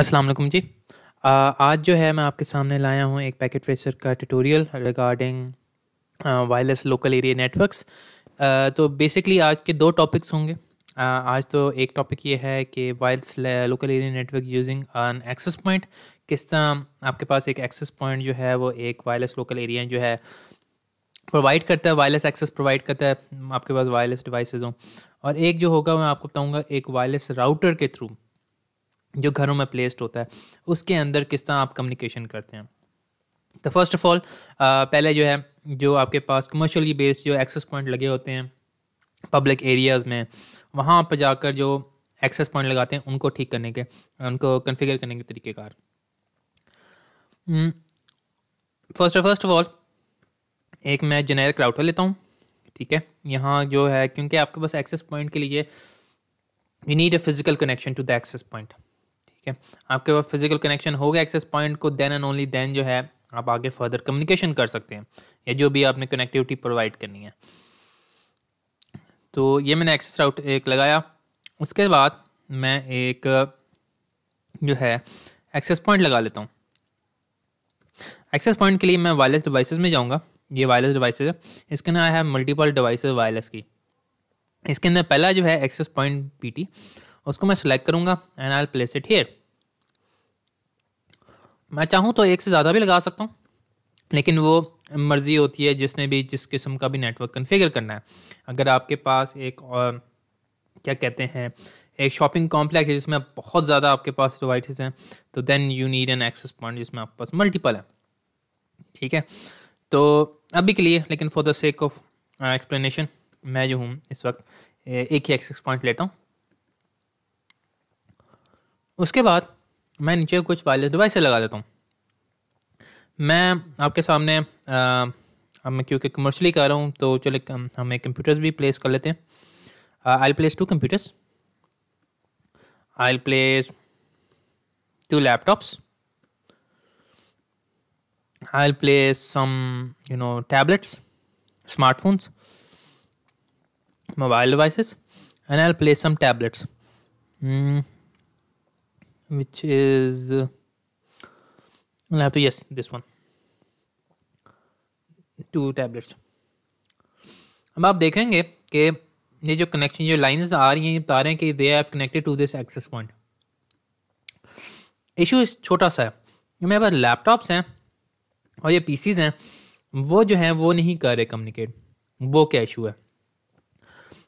अस्सलाम वालेकुम जी आ, आज जो है मैं आपके सामने लाया हूँ एक पैकेट ट्रेसर का tutorial regarding wireless local area networks तो बेसिकली आज के दो टॉपिक्स होंगे आ, आज तो एक टॉपिक ये है कि wireless local area network using an access point किस तरह आपके पास एक एक्सेस पॉइंट जो है वो एक वायरलेस लोकल एरिया जो है प्रोवाइड करता है वायरलेस एक्सेस प्रोवाइड करता है आपके पास वायरलेस डिवाइस हों और एक जो होगा मैं आपको बताऊँगा एक वायरलेस राउटर के थ्रू जो घरों में प्लेस्ड होता है उसके अंदर किस तरह आप कम्युनिकेशन करते हैं तो फर्स्ट ऑफ ऑल पहले जो है जो आपके पास कमर्शियली बेस्ड जो एक्सेस पॉइंट लगे होते हैं पब्लिक एरियाज़ में वहाँ पर जाकर जो एक्सेस पॉइंट लगाते हैं उनको ठीक करने के उनको कन्फिगर करने के तरीक़ेकार फर्स्ट फर्स्ट ऑफ ऑल एक मैं जेनेरिक राउटर लेता हूँ ठीक है यहाँ जो है क्योंकि आपके पास एक्सेस पॉइंट के लिए you need a physical connection to the access point ठीक है आपके पास फिजिकल कनेक्शन हो गया एक्सेस पॉइंट को देन एंड ओनली देन जो है आप आगे फर्दर कम्युनिकेशन कर सकते हैं या जो भी आपने कनेक्टिविटी प्रोवाइड करनी है तो ये मैंने एक्सेस राउट एक लगाया उसके बाद मैं एक जो है एक्सेस पॉइंट लगा लेता हूँ एक्सेस पॉइंट के लिए मैं वायरलेस डिवाइसेस में जाऊँगा ये वायरलेस डिवाइसेस है इसके अंदर है मल्टीपल डिवाइसेस वायरलेस की इसके अंदर पहला जो है एक्सेस पॉइंट पीटी उसको मैं सिलेक्ट करूँगा and I place it here मैं चाहूँ तो एक से ज़्यादा भी लगा सकता हूँ लेकिन वो मर्ज़ी होती है जिसने भी जिस किस्म का भी नेटवर्क कन्फिगर करना है अगर आपके पास एक और क्या कहते हैं एक शॉपिंग कॉम्प्लेक्स है जिसमें बहुत ज़्यादा आपके पास डिवाइसेस हैं तो then you need an access point जिसमें आपके पास मल्टीपल है ठीक है तो अभी के लिए लेकिन for the sake of explanation मैं जो हूँ इस वक्त एक ही एक्सेस पॉइंट लेता हूँ उसके बाद मैं नीचे कुछ वायरलेस डिवाइस लगा देता हूँ मैं आपके सामने अब मैं क्योंकि कमर्शली कर रहा हूँ तो चलो हम एक कंप्यूटर्स भी प्लेस कर लेते हैं I place two computers I place two laptops I place some you know tablets smartphones mobile devices and I place some tablets hmm. which is uh, I'll have to yes this one two tablets अब आप देखेंगे कि ये जो connection जो lines आ रही हैं ये बता रहे हैं कि they have connected to this access point issue छोटा सा है मेरे पास लैपटॉप्स हैं और ये पीसीज हैं वो जो हैं वो नहीं कर रहे कम्युनिकेट वो क्या इशू है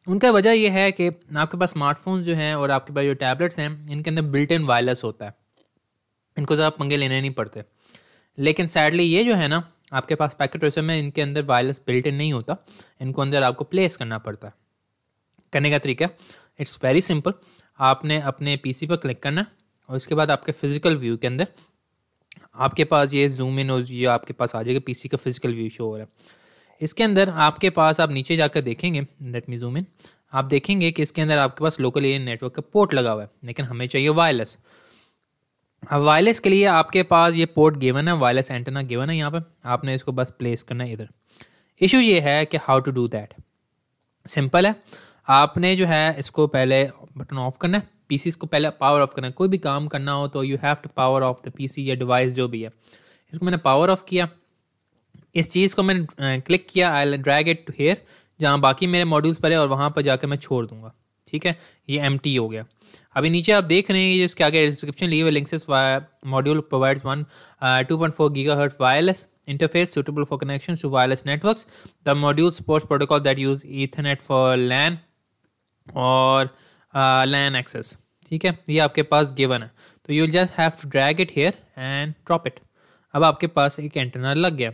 उनका वजह यह है कि आपके पास स्मार्टफोन्स जो हैं और आपके पास जो टैबलेट्स हैं इनके अंदर बिल्ट इन वायरलेस होता है इनको ज़्यादा पंगे लेने नहीं पड़ते लेकिन सैडली ये जो है ना आपके पास पैकेट वैसे में इनके अंदर वायरलेस बिल्ट इन नहीं होता इनको अंदर आपको प्लेस करना पड़ता है करने का तरीका इट्स वेरी सिंपल आपने अपने पीसी पर क्लिक करना और इसके बाद आपके फिजिकल व्यू के अंदर आपके पास ये जूम इन और ये आपके पास आ जाएगा पीसी का फिजिकल व्यू शो हो रहा है इसके अंदर आपके पास आप नीचे जाकर देखेंगे लेट मी जूम इन आप देखेंगे कि इसके अंदर आपके पास लोकल एरिया नेटवर्क का पोर्ट लगा हुआ है लेकिन हमें चाहिए वायरलेस अब वायरलेस के लिए आपके पास ये पोर्ट गिवन है वायरलेस एंटेना गिवन है यहाँ पर आपने इसको बस प्लेस करना है इधर इशू ये है कि how to do that simple है आपने जो है इसको पहले बटन ऑफ करना है पी को पहले पावर ऑफ करना है कोई भी काम करना हो तो you have to power off the P या डिवाइस जो भी है इसको मैंने पावर ऑफ किया इस चीज़ को मैंने क्लिक किया आई ड्रैग इट हेयर जहाँ बाकी मेरे मॉड्यूल्स पर है और वहाँ पर जाकर मैं छोड़ दूँगा ठीक है ये एम हो गया अभी नीचे आप देख रहे हैं जिसके आगे डिस्क्रिप्शन लिए हुए से module provides one two point four giga hertz wireless interface suitable for connection to wireless networks the module supports protocol that use Ethernet for LAN और uh, एक्सेस ठीक है ये आपके पास गिवन है तो you just have to drag it here and drop it अब आपके पास एक एंटरनर लग गया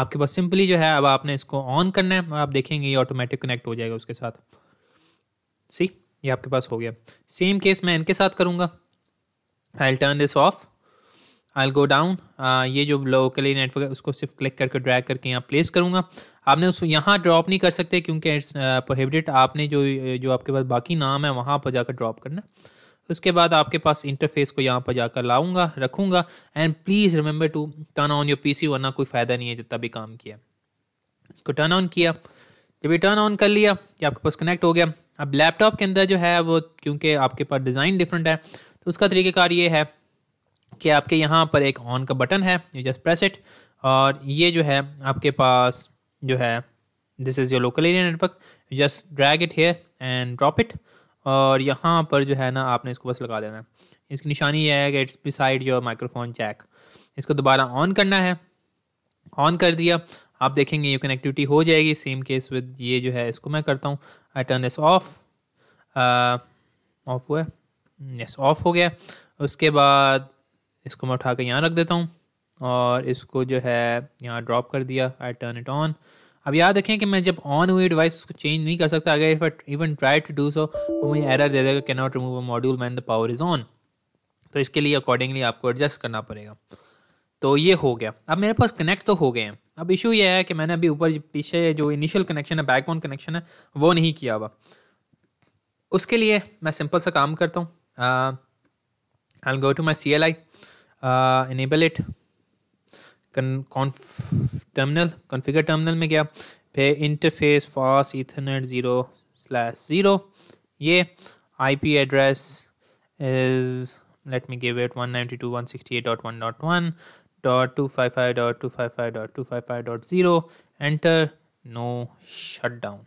आपके पास सिंपली जो है अब आपने इसको ऑन करना है और आप देखेंगे ये ऑटोमेटिक कनेक्ट हो जाएगा उसके साथ सी ये आपके पास हो गया सेम केस मैं इनके साथ करूँगा I turn this off I go down ये जो लोकली नेटवर्क है उसको सिर्फ क्लिक करके ड्रैग करके यहाँ प्लेस करूँगा आपने उस यहाँ ड्रॉप नहीं कर सकते क्योंकि इट्स प्रोहिबिटेड आपने जो जो आपके पास बाकी नाम है वहाँ पर जाकर ड्रॉप करना है उसके बाद आपके पास इंटरफेस को यहाँ पर जाकर लाऊंगा रखूंगा and please remember to turn on your PC वरना कोई फ़ायदा नहीं है जितना भी काम किया इसको टर्न ऑन किया जब ये टर्न ऑन कर लिया ये आपके पास कनेक्ट हो गया अब लैपटॉप के अंदर जो है वो क्योंकि आपके पास डिज़ाइन डिफरेंट है तो उसका तरीक़ेकार ये है कि आपके यहाँ पर एक ऑन का बटन है यू जस्ट प्रेस इट और ये जो है आपके पास जो है this is your local area network just drag it here and drop it और यहाँ पर जो है ना आपने इसको बस लगा देना है इसकी निशानी यह है कि it's beside your microphone jack इसको दोबारा ऑन करना है ऑन कर दिया आप देखेंगे ये कनेक्टिविटी हो जाएगी सेम केस विद ये जो है इसको मैं करता हूँ I turn this off off हुआ यस ऑफ हो गया उसके बाद इसको मैं उठा कर यहाँ रख देता हूँ और इसको जो है यहाँ ड्रॉप कर दिया आई टर्न इट ऑन अब याद रखें कि मैं जब ऑन हुई डिवाइस उसको चेंज नहीं कर सकता अगर if even try to do so वो मुझे एरर दे देगा can not remove a module when the power is on तो इसके लिए अकॉर्डिंगली आपको एडजस्ट करना पड़ेगा तो ये हो गया अब मेरे पास कनेक्ट तो हो गए हैं अब इशू ये है कि मैंने अभी ऊपर पीछे जो इनिशियल कनेक्शन है बैकबोन कनेक्शन है वो नहीं किया हुआ उसके लिए मैं सिंपल सा काम करता हूँ I go to my C L I enable it terminal configure terminal में गया फिर interface fast ethernet zero slash zero ये IP address is let me give it one ninety two one sixty eight dot one dot one dot two five five dot two five five dot two five five dot zero enter no shut down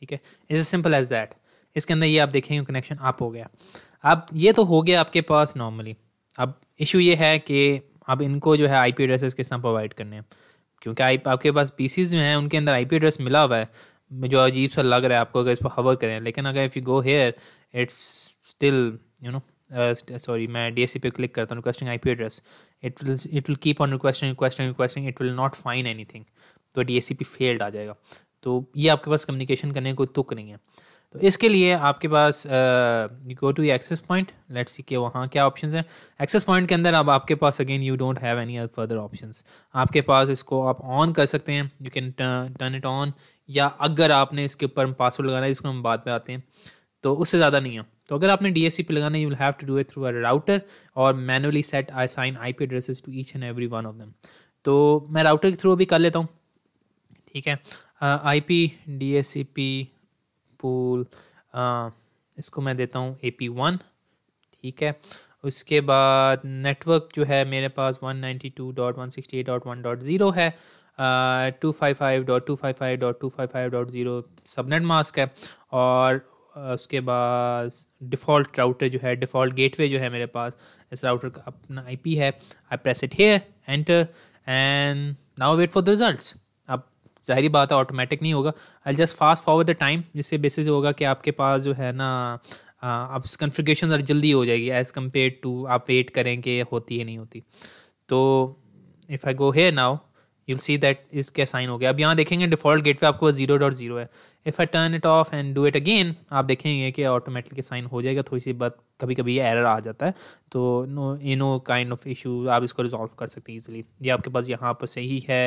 ठीक है is as simple as that इसके अंदर ये आप देखेंगे connection आप हो गया अब ये तो हो गया आपके पास नॉर्मली अब इशू ये है कि अब इनको जो है आई पी एड्रेसेस किस तरह प्रोवाइड करने हैं क्योंकि आई आपके पास पीसीज जो हैं उनके अंदर आई पी एड्रेस मिला हुआ है जो अजीब सा लग रहा है आपको अगर इस पर हवर करें लेकिन अगर if you go here it's still you know sorry मैं डी एस सी पे क्लिक करता हूँ requesting I P address it will it will keep on requesting requesting requesting it will not find anything तो D S C P failed आ जाएगा तो ये आपके पास कम्युनिकेशन करने का कोई तुक नहीं है तो इसके लिए आपके पास go to access point let's see के वहाँ क्या ऑप्शंस हैं एक्सेस पॉइंट के अंदर अब आपके पास again you don't have any further options आपके पास इसको आप ऑन कर सकते हैं you can turn it on या अगर आपने इसके ऊपर पासवर्ड लगाना है जिसको हम बाद में आते हैं तो उससे ज़्यादा नहीं है तो अगर आपने डी एस सी पे लगाना you will have to do it through a router और manually set assign I P addresses to each and every one of them तो मैं राउटर के थ्रू भी कर लेता हूँ ठीक है I P D S C P pool इसको मैं देता हूँ ए पी वन ठीक है उसके बाद नेटवर्क जो है मेरे पास one ninety two dot one eight dot one dot zero है two five five dot two five five dot two five five dot zero subnet mask है और उसके बाद डिफ़ॉल्ट राउटर जो है डिफ़ॉल्ट गेटवे जो है मेरे पास इस राउटर का अपना आईपी है I press it here enter and now wait for the results जाहिर बात है ऑटोमेटिक नहीं होगा I just fast forward the time जिससे बेसिस होगा कि आपके पास जो है ना आप कन्फ्रिगेशन और जल्दी हो जाएगी एज़ कम्पेयर टू आप वेट करें कि होती है नहीं होती तो if I go here now you'll see that क्या साइन हो गया अब यहाँ देखेंगे डिफॉल्ट गेट पे आपको जीरो डॉट जीरो है if I turn it off and do it again आप देखेंगे कि ऑटोमेटिकली साइन हो जाएगा थोड़ी सी बात कभी कभी ये एरर आ जाता है तो नो ये नो काइंड ऑफ इशू आप इसको रिजॉल्व कर सकते हैं ईजिली ये आपके पास यहाँ पर सही है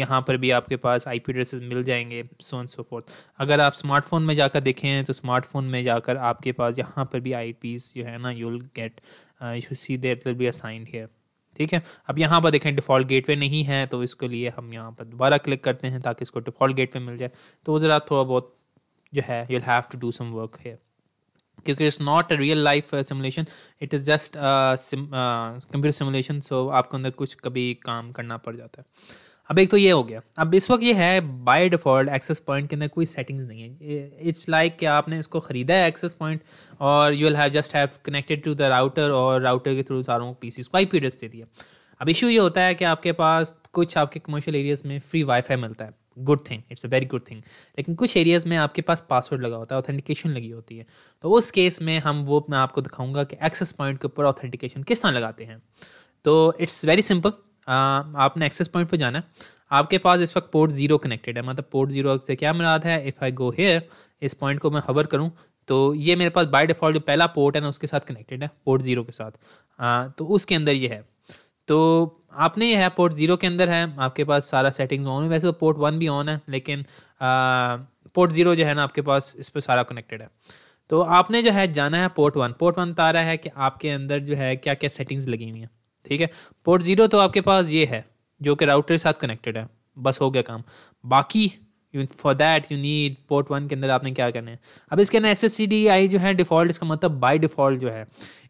यहाँ पर भी आपके पास आई पी एड्रेसेस मिल जाएंगे सो एंड सो फोर्थ अगर आप स्मार्टफोन में जाकर देखें तो स्मार्टफोन में जाकर आपके पास यहाँ पर भी आई पीज़ जो है ना you'll get you see that will be assigned here ठीक है अब यहाँ पर देखें डिफ़ॉल्ट गेटवे नहीं है तो इसके लिए हम यहाँ पर दोबारा क्लिक करते हैं ताकि इसको डिफ़ॉल्ट गेटवे मिल जाए तो ज़रा थोड़ा बहुत जो है you'll have to do some work है क्योंकि it's not a real life simulation it is just computer simulation so आपके अंदर कुछ कभी काम करना पड़ जाता है अब एक तो ये हो गया अब इस वक्त ये है बाय डिफ़ॉल्ट एक्सेस पॉइंट के अंदर कोई सेटिंग्स नहीं है इट्स लाइक like कि आपने इसको ख़रीदा है एक्सेस पॉइंट और you will have just have connected to the router और राउटर के थ्रू सारों पीसीस को आई एड्रेस दे दिया अब इशू ये होता है कि आपके पास कुछ आपके कमर्शियल एरियाज़ में फ्री वाईफाई मिलता है good thing it's a very good thing लेकिन कुछ एरियाज़ में आपके पास पासवर्ड लगा होता है ऑथेंटिकेशन लगी होती है तो उस केस में हम वो मैं आपको दिखाऊंगा कि एक्सेस पॉइंट के ऊपर ऑथेंटिकेशन किस तरह लगाते हैं तो इट्स वेरी सिंपल आपने एक्सेस पॉइंट पर जाना है आपके पास इस वक्त पोर्ट जीरो कनेक्टेड है मतलब पोर्ट जीरो से क्या मराद है इफ़ आई गो हेयर इस पॉइंट को मैं हवर करूँ तो ये मेरे पास बाय डिफ़ॉल्ट जो पहला पोर्ट है ना उसके साथ कनेक्टेड है पोर्ट जीरो के साथ आ, तो उसके अंदर ये है तो आपने ये है पोर्ट जीरो के अंदर है आपके पास सारा सेटिंग्स ऑन है वैसे तो पोर्ट वन भी ऑन है लेकिन आ, पोर्ट जीरो जो है ना आपके पास इस पर सारा कनेक्टेड है तो आपने जो है जाना है पोर्ट वन पोर्ट वन रहा है कि आपके अंदर जो है क्या क्या सेटिंग्स लगी हुई हैं ठीक है पोर्ट ज़ीरो तो आपके पास ये है जो कि राउटर के साथ कनेक्टेड है बस हो गया काम बाकी you for that you need port one के अंदर आपने क्या करना है अब इसके अंदर S S C D I जो है डिफ़ॉल्ट इसका मतलब बाई डिफ़ॉल्ट जो है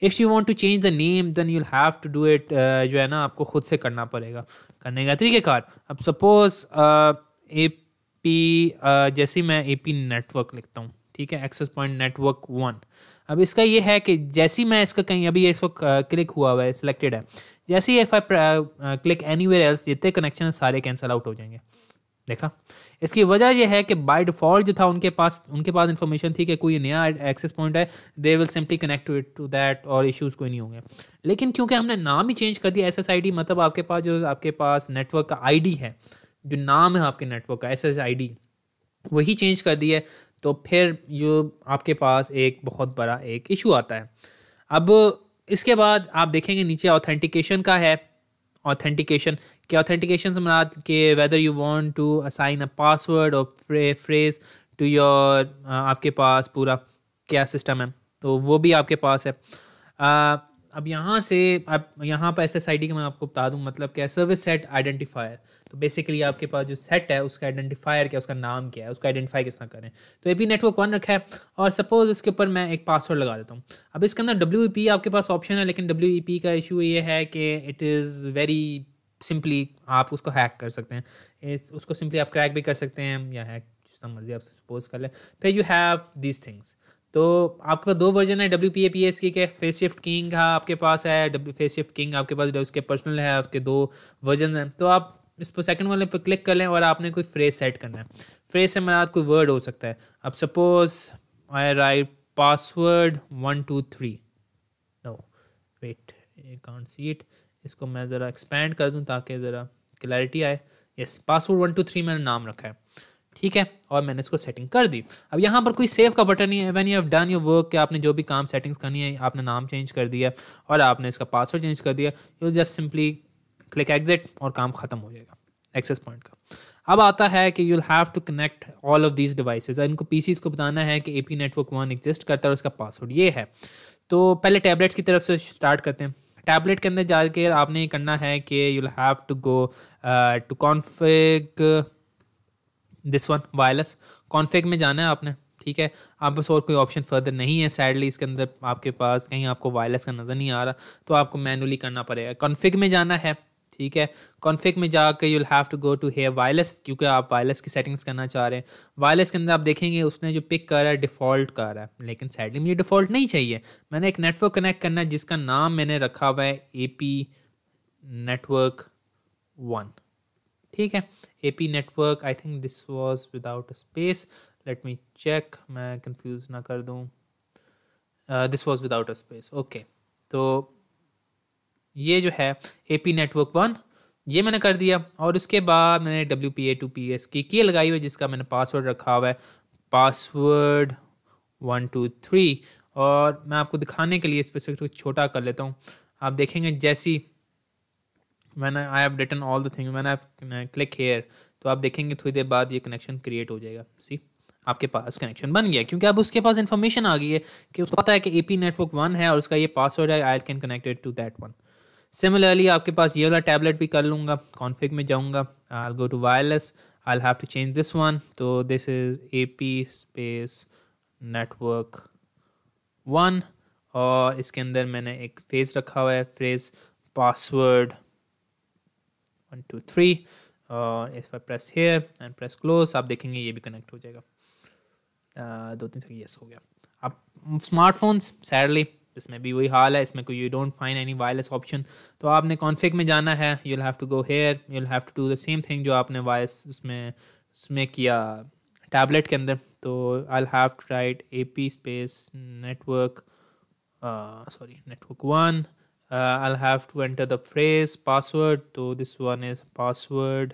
if you want to change the name then you have to do it जो है ना आपको खुद से करना पड़ेगा करने का कार अब सपोज ए पी जैसे मैं ए पी नेटवर्क लिखता हूँ ठीक है एक्सेस पॉइंट नेटवर्क वन अब इसका ये है कि जैसे ही मैं इसका कहीं अभी इसको क्लिक हुआ हुआ है सिलेक्टेड है जैसे ही if I click anywhere else जितने कनेक्शन सारे कैंसिल आउट हो जाएंगे देखा इसकी वजह यह है कि बाय डिफ़ॉल्ट जो था उनके पास उनके पास इन्फॉर्मेशन थी कि कोई नया एक्सेस पॉइंट है they will simply connect to it to that और इश्यूज कोई नहीं होंगे लेकिन क्योंकि हमने नाम ही चेंज कर दिया एस एस आई डी मतलब आपके पास जो आपके पास नेटवर्क का आई है जो नाम है आपके नेटवर्क का एस एस आई डी वही चेंज कर दिया है तो फिर जो आपके पास एक बहुत बड़ा एक इशू आता है अब इसके बाद आप देखेंगे नीचे ऑथेंटिकेशन का है ऑथेंटिकेशन के ऑथेंटिकेशन से मराद के whether you want to assign a password और फ्रेज टू योर आपके पास पूरा क्या सिस्टम है तो वो भी आपके पास है आ, अब यहाँ से अब यहाँ पर एस एस आई डी का मैं आपको बता दूँ मतलब क्या सर्विस सेट आइडेंटिफायर तो बेसिकली आपके पास जो सेट है उसका आइडेंटिफायर क्या है उसका नाम क्या है उसका आइडेंटिफाई किस तरह करें तो ए पी नेटवर्क वन रखा है और सपोज इसके ऊपर मैं एक पासवर्ड लगा देता हूँ अब इसके अंदर डब्ल्यू पी e आपके पास ऑप्शन है लेकिन डब्ल्यू पी e का इशू ये है कि इट इज़ वेरी सिंपली आप उसको हैक कर सकते हैं इस उसको सिंपली आप क्रैक भी कर सकते हैं या हैक जितना मर्जी आप सपोज कर लें फिर यू हैव दीज थिंग्स तो आपके पास दो वर्जन है W P A P S K के फेस शिफ्ट किंग का आपके पास है डब्ल्यू फेस शिफ्ट किंग आपके पास उसके पर्सनल है आपके दो वर्जन हैं तो आप इस पर सेकंड वाले पर क्लिक कर लें और आपने कोई फ्रेज सेट करना है फ्रेज से मेरा कोई वर्ड हो सकता है अब suppose I write password one two three no wait can't see it इसको मैं ज़रा एक्सपेंड कर दूँ ताकि ज़रा क्लैरिटी आए yes password one two three मैंने नाम रखा है ठीक है और मैंने इसको सेटिंग कर दी अब यहाँ पर कोई सेव का बटन नहीं है when you have done your work कि आपने जो भी काम सेटिंग्स करनी है आपने नाम चेंज कर दिया और आपने इसका पासवर्ड चेंज कर दिया you just simply click exit और काम ख़त्म हो जाएगा एक्सेस पॉइंट का अब आता है कि you have to connect all of these devices इनको पीसीस को बताना है कि A P network one exist करता है उसका पासवर्ड ये है तो पहले टैबलेट्स की तरफ से स्टार्ट करते हैं टैबलेट के अंदर जाकर आपने ये करना है कि you have to go to config this one wireless config में जाना है आपने ठीक है आप बस और कोई ऑप्शन फर्दर नहीं है सैडली इसके अंदर आपके पास कहीं आपको वायरलेस का नज़र नहीं आ रहा तो आपको मैनुअली करना पड़ेगा कॉन्फिग में जाना है ठीक है कॉन्फ़िग में जाके you'll have to go to hey wireless क्योंकि आप वायरलेस की सेटिंग्स करना चाह रहे हैं वायरलेस के अंदर आप देखेंगे उसने जो पिक कर रहा है डिफ़ॉल्ट कर रहा है लेकिन सैडली मुझे डिफ़ॉल्ट नहीं चाहिए मैंने एक नेटवर्क कनेक्ट करना है जिसका नाम मैंने रखा हुआ है ए पी नेटवर्क वन ठीक है A P network I think this was without space let me check मैं कन्फ्यूज ना कर दूँ this was without a space okay तो ये जो है ए पी नेटवर्क वन ये मैंने कर दिया और उसके बाद मैंने W P A two P S K key लगाई हुई जिसका मैंने पासवर्ड रखा हुआ है पासवर्ड वन टू थ्री और मैं आपको दिखाने के लिए इस कुछ छोटा कर लेता हूँ आप देखेंगे जैसी मैंने I have written all the thing मैंने क्लिक हेयर तो आप देखेंगे थोड़ी देर बाद ये कनेक्शन क्रिएट हो जाएगा सी आपके पास कनेक्शन बन गया क्योंकि अब उसके पास इन्फॉर्मेशन आ गई है कि उसको पता है कि ए पी नेटवर्क वन है और उसका ये पासवर्ड है I can connected to that one similarly आपके पास ये वाला टैबलेट भी कर लूँगा कॉन्फिग में जाऊँगा I go to wireless I have to change this one तो this is A P space network one और इसके अंदर मैंने एक फेज रखा हुआ है phrase password one two three और इस पर press here and press close आप देखेंगे ये भी कनेक्ट हो जाएगा uh, दो तीन तक यस हो गया अब स्मार्टफोन्स सैडली इसमें भी वही हाल है इसमें कोई you don't find any wireless option तो आपने कॉन्फ़िग में जाना है you have to go here you have to do the same thing जो आपने वायरस उसमें उसमें किया टैबलेट के अंदर तो I have to write A P space network sorry network one I have to enter the phrase password तो this one is password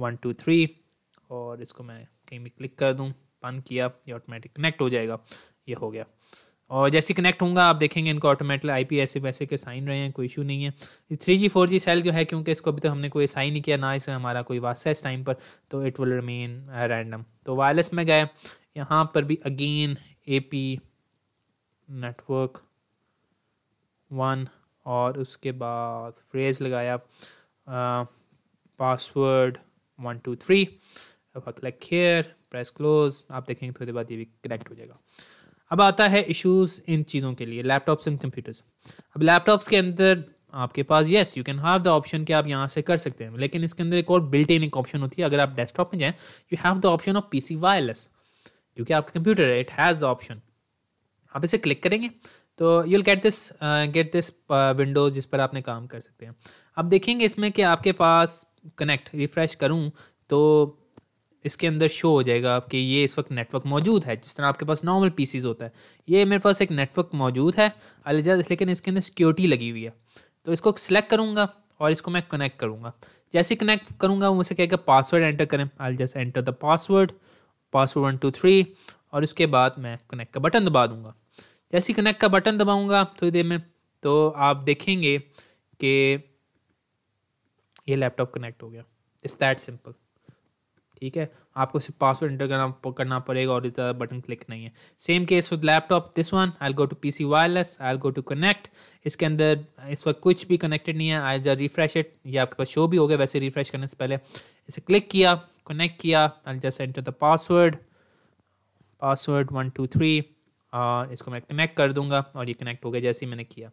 one two three और इसको मैं कहीं भी क्लिक कर दूँ बंद किया ये ऑटोमेटिक कनेक्ट हो जाएगा ये हो गया और जैसे कनेक्ट होंगे आप देखेंगे इनको ऑटोमेटिकली आई पी ऐसे वैसे के साइन रहे हैं कोई इशू नहीं है three G four G cell जो है क्योंकि इसको अभी तक तो हमने कोई साइन नहीं किया ना इसमें हमारा कोई वास्ता है इस टाइम पर तो इट विल रिमेन रैंडम तो वायरलेस में गए यहाँ पर भी again A P network one और उसके बाद फ्रेज लगाया पासवर्ड वन टू थ्री अब क्लिक हेयर प्रेस क्लोज आप देखेंगे थोड़ी देर बाद ये भी कनेक्ट हो जाएगा अब आता है इश्यूज इन चीज़ों के लिए लैपटॉप्स एंड कंप्यूटर्स अब लैपटॉप्स के अंदर आपके पास yes you can have the option कि आप यहाँ से कर सकते हैं लेकिन इसके अंदर एक और बिल्ट इन एक ऑप्शन होती है अगर आप डेस्कटॉप में जाएँ you have the option of P C wireless क्योंकि आपका कंप्यूटर है इट हैज़ द ऑप्शन आप इसे क्लिक करेंगे तो you'll get this get this windows जिस पर आपने काम कर सकते हैं अब देखेंगे इसमें कि आपके पास कनेक्ट रिफ़्रेश करूँ तो इसके अंदर शो हो जाएगा आपके ये इस वक्त नेटवर्क मौजूद है जिस तरह आपके पास नॉर्मल पीसीज होता है ये मेरे पास एक नेटवर्क मौजूद है अलजा लेकिन इसके अंदर सिक्योरिटी लगी हुई है तो इसको सिलेक्ट करूँगा और इसको मैं कनेक्ट करूँगा जैसे कनेक्ट करूँगा वो मुझसे कहेगा पासवर्ड एंटर करें I just enter the password password one two three और उसके बाद मैं कनेक्ट का बटन दबा दूँगा जैसे कनेक्ट का बटन दबाऊँगा थोड़ी देर में तो आप देखेंगे कि ये लैपटॉप कनेक्ट हो गया इट्स दैट सिंपल ठीक है आपको सिर्फ पासवर्ड इंटर करना करना पड़ेगा और इधर बटन क्लिक नहीं है same case with laptop this one I go to PC wireless I go to connect इसके अंदर इस वक्त कुछ भी कनेक्टेड नहीं है आई जब रिफ्रेश इट ये आपके पास शो भी हो गया वैसे रिफ्रेश करने से पहले इसे क्लिक किया कनेक्ट किया I just enter the password password one two three और इसको मैं कनेक्ट कर दूंगा और ये कनेक्ट हो गया जैसे ही मैंने किया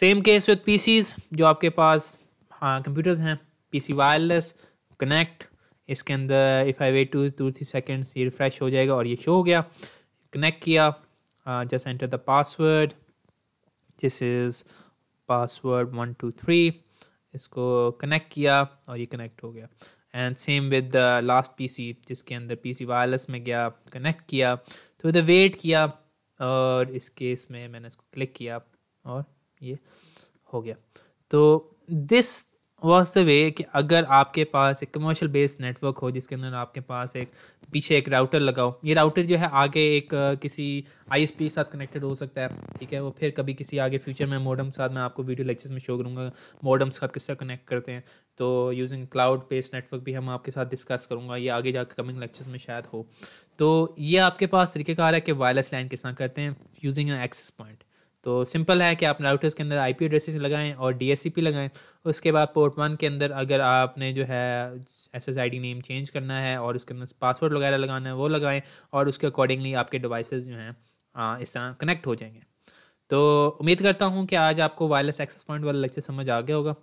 सेम केस विद पीसीज जो आपके पास हाँ कंप्यूटर्स हैं पीसी वायरलेस कनेक्ट इसके अंदर if I wait two to three seconds ये रिफ़्रेश हो जाएगा और ये शो हो गया कनेक्ट किया just enter the password this is password one two three इसको कनेक्ट किया और ये कनेक्ट हो गया and same with the last P C जिसके अंदर पी सी वायरलेस में गया कनेक्ट किया तो देर वेट किया और इस केस में मैंने इसको क्लिक किया और ये हो गया तो दिस वास्तव है कि अगर आपके पास एक कमर्शियल बेस्ड नेटवर्क हो जिसके अंदर आपके पास एक पीछे एक राउटर लगाओ ये राउटर जो है आगे एक किसी आईएसपी के साथ कनेक्टेड हो सकता है ठीक है वो फिर कभी किसी आगे फ्यूचर में मॉडम के साथ मैं आपको वीडियो लेक्चर्स में शो करूँगा मॉडम के साथ किससे कनेक्ट करते हैं तो यूजिंग क्लाउड बेस्ड नेटवर्क भी हम आपके साथ डिस्कस करूँगा ये आगे जाकर कमिंग लेक्चर्स में शायद हो तो ये आपके पास तरीक़ेकार है कि वायरलेस लाइन किस तरह करते हैं यूजिंग एन एक्सेस पॉइंट तो सिंपल है कि आप राउटर्स के अंदर आई पी एड्रेसेस लगाएं और डी एस सी पी लगाएं उसके बाद पोर्ट वन के अंदर अगर आपने जो है S S I D name change करना है और उसके अंदर पासवर्ड वगैरह लगाना है वो लगाएं और उसके अकॉर्डिंगली आपके डिवाइसेस जो हैं इस तरह कनेक्ट हो जाएंगे तो उम्मीद करता हूँ कि आज आपको वायरलेस एक्सेस पॉइंट वाला लेक्चर समझ आ गया होगा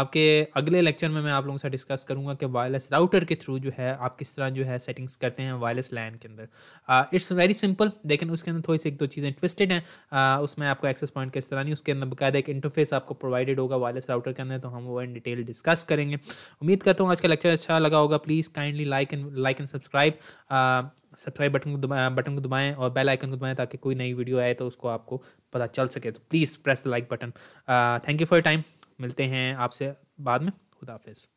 आपके अगले लेक्चर में मैं आप लोगों से डिस्कस करूँगा कि वायरलेस राउटर के थ्रू जो है आप किस तरह जो है सेटिंग्स करते हैं वायरलेस लैन के अंदर इट्स वेरी सिंपल लेकिन उसके अंदर थोड़ी सी एक दो चीज़ें ट्विस्टेड हैं उसमें आपको एक्सेस पॉइंट किस तरह नहीं उसके अंदर बकायदा एक इंटरफेस आपको प्रोवाइडेड होगा वायरलेस राउटर के अंदर तो हम वो इन डिटेल डिस्कस करेंगे उम्मीद करता हूँ आज का लेक्चर अच्छा लगा होगा please kindly like and like and subscribe subscribe button को दबाएं बटन को दबाएं और बेल आइकन को दबाएं ताकि कोई नई वीडियो आए तो उसको आपको पता चल सके तो please press the like button thank you for time मिलते हैं आपसे बाद में खुदाफिज़